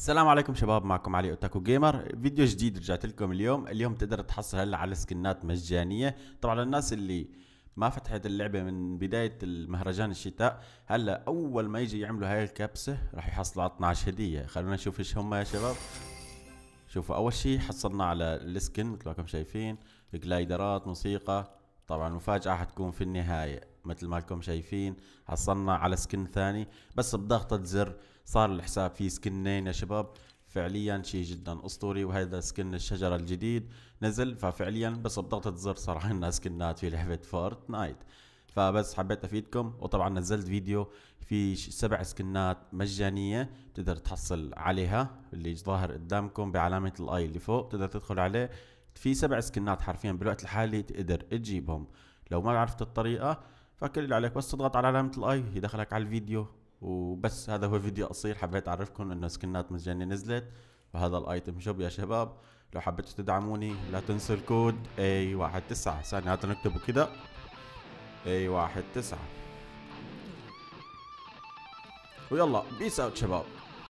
السلام عليكم شباب معكم علي اوتاكو جيمر فيديو جديد رجعت لكم اليوم اليوم تقدر تحصل هلا على سكنات مجانيه طبعا الناس اللي ما فتحت اللعبة من بداية المهرجان الشتاء هلا أول ما يجي يعملوا هاي الكبسة راح يحصلوا على 12 هدية خلونا نشوف ايش هم يا شباب شوفوا أول شي حصلنا على السكن مثل ما كم شايفين جلايدرات موسيقى طبعا المفاجأة حتكون في النهاية مثل ما لكم شايفين حصلنا على سكن ثاني بس بضغطة زر صار الحساب فيه سكنين يا شباب فعليا شيء جدا اسطوري وهذا سكن الشجره الجديد نزل ففعليا بس بضغطه زر صار عندنا سكنات في لعبه فورتنايت فبس حبيت افيدكم وطبعا نزلت فيديو في سبع سكنات مجانيه بتقدر تحصل عليها اللي ظاهر قدامكم بعلامه الاي اللي فوق بتقدر تدخل عليه في سبع سكنات حرفيا بالوقت الحالي تقدر تجيبهم لو ما عرفت الطريقه فكل اللي عليك بس تضغط على علامه الاي يدخلك على الفيديو وبس هذا هو فيديو قصير حبيت اعرفكم انه سكنات مجاني نزلت وهذا الايتم شوب يا شباب لو حبيتوا تدعموني لا تنسوا الكود A19 ثانية هات نكتبه كده A19 ويلا بيس اوت شباب